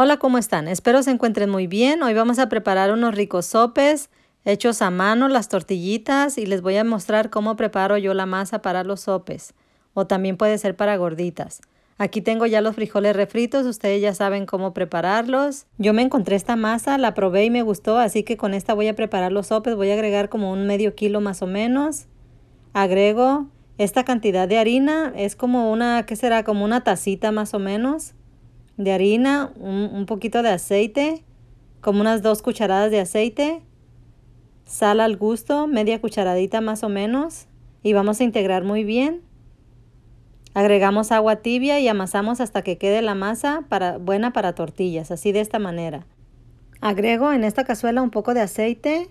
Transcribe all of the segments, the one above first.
Hola, ¿cómo están? Espero se encuentren muy bien. Hoy vamos a preparar unos ricos sopes hechos a mano, las tortillitas, y les voy a mostrar cómo preparo yo la masa para los sopes, o también puede ser para gorditas. Aquí tengo ya los frijoles refritos, ustedes ya saben cómo prepararlos. Yo me encontré esta masa, la probé y me gustó, así que con esta voy a preparar los sopes. Voy a agregar como un medio kilo más o menos. Agrego esta cantidad de harina, es como una, ¿qué será? Como una tacita más o menos de harina, un, poquito de aceite, como unas dos cucharadas de aceite, sal al gusto, media cucharadita más o menos, y vamos a integrar muy bien. Agregamos agua tibia y amasamos hasta que quede la masa para, buena para tortillas, así de esta manera. Agrego en esta cazuela un poco de aceite.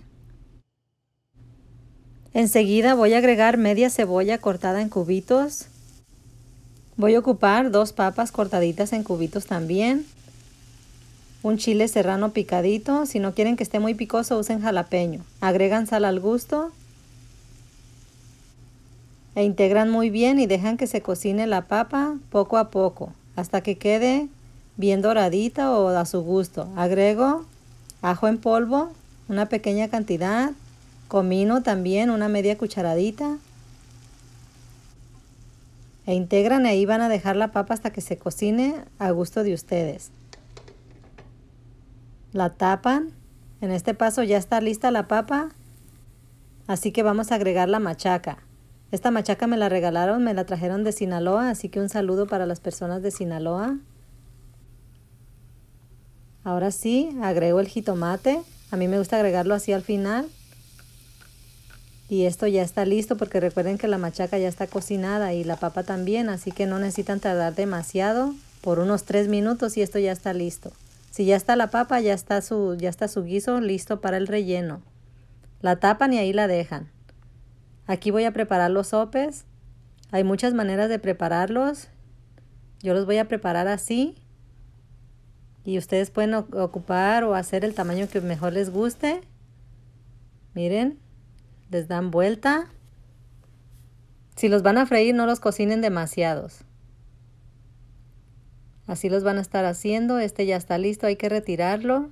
Enseguida voy a agregar media cebolla cortada en cubitos, Voy a ocupar dos papas cortaditas en cubitos también. Un chile serrano picadito. Si no quieren que esté muy picoso, usen jalapeño. Agregan sal al gusto. E integran muy bien y dejan que se cocine la papa poco a poco. Hasta que quede bien doradita o a su gusto. Agrego ajo en polvo, una pequeña cantidad. Comino también, una media cucharadita e integran ahí, van a dejar la papa hasta que se cocine a gusto de ustedes. La tapan. En este paso ya está lista la papa, así que vamos a agregar la machaca. Esta machaca me la regalaron, me la trajeron de Sinaloa, así que un saludo para las personas de Sinaloa. Ahora sí, agrego el jitomate. A mí me gusta agregarlo así al final. Y esto ya está listo porque recuerden que la machaca ya está cocinada y la papa también, así que no necesitan tardar demasiado, por unos 3 minutos y esto ya está listo. Si ya está la papa, ya está su, ya está su guiso listo para el relleno. La tapan y ahí la dejan. Aquí voy a preparar los sopes. Hay muchas maneras de prepararlos. Yo los voy a preparar así. Y ustedes pueden ocupar o hacer el tamaño que mejor les guste. Miren, les dan vuelta. Si los van a freír, no los cocinen demasiados. Así los van a estar haciendo. Este ya está listo, hay que retirarlo.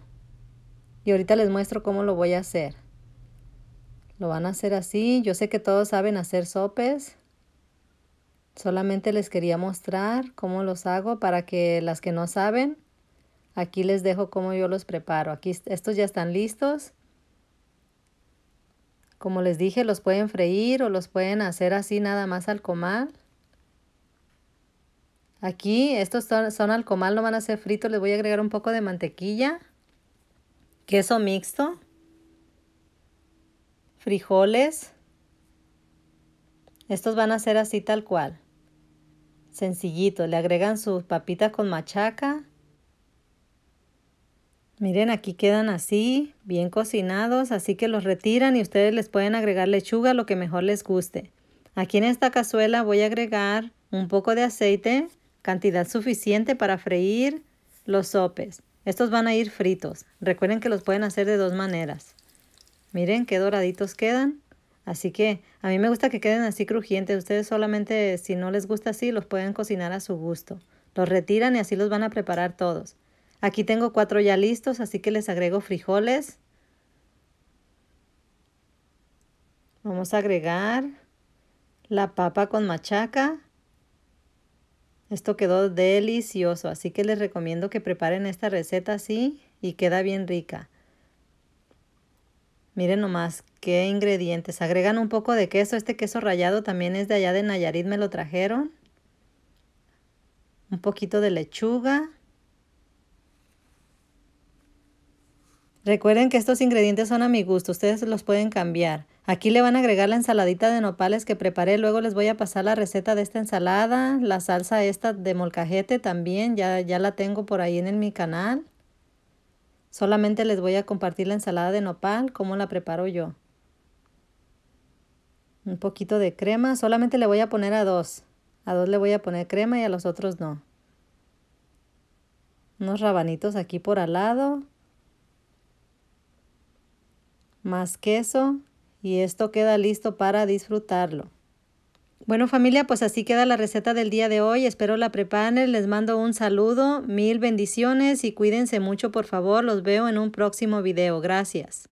Y ahorita les muestro cómo lo voy a hacer. Lo van a hacer así. Yo sé que todos saben hacer sopes. Solamente les quería mostrar cómo los hago para que las que no saben, aquí les dejo cómo yo los preparo. Aquí estos ya están listos. Como les dije, los pueden freír o los pueden hacer así nada más al comal. Aquí, estos son al comal, no van a ser fritos. Les voy a agregar un poco de mantequilla, queso mixto, frijoles. Estos van a ser así tal cual. Sencillito. Le agregan sus papitas con machaca Miren, aquí quedan así, bien cocinados, así que los retiran y ustedes les pueden agregar lechuga, lo que mejor les guste. Aquí en esta cazuela voy a agregar un poco de aceite, cantidad suficiente para freír los sopes. Estos van a ir fritos. Recuerden que los pueden hacer de dos maneras. Miren qué doraditos quedan. Así que a mí me gusta que queden así crujientes. Ustedes solamente si no les gusta así los pueden cocinar a su gusto. Los retiran y así los van a preparar todos. Aquí tengo cuatro ya listos, así que les agrego frijoles. Vamos a agregar la papa con machaca. Esto quedó delicioso, así que les recomiendo que preparen esta receta así y queda bien rica. Miren nomás qué ingredientes. Agregan un poco de queso. Este queso rallado también es de allá de Nayarit, me lo trajeron. Un poquito de lechuga. Recuerden que estos ingredientes son a mi gusto, ustedes los pueden cambiar. Aquí le van a agregar la ensaladita de nopales que preparé, luego les voy a pasar la receta de esta ensalada, la salsa esta de molcajete también, ya, ya la tengo por ahí en, mi canal. Solamente les voy a compartir la ensalada de nopal, cómo la preparo yo. Un poquito de crema, solamente le voy a poner a dos. A dos le voy a poner crema y a los otros no. Unos rabanitos aquí por al lado más queso y esto queda listo para disfrutarlo. Bueno familia, pues así queda la receta del día de hoy. Espero la preparen. Les mando un saludo, mil bendiciones y cuídense mucho por favor. Los veo en un próximo video. Gracias.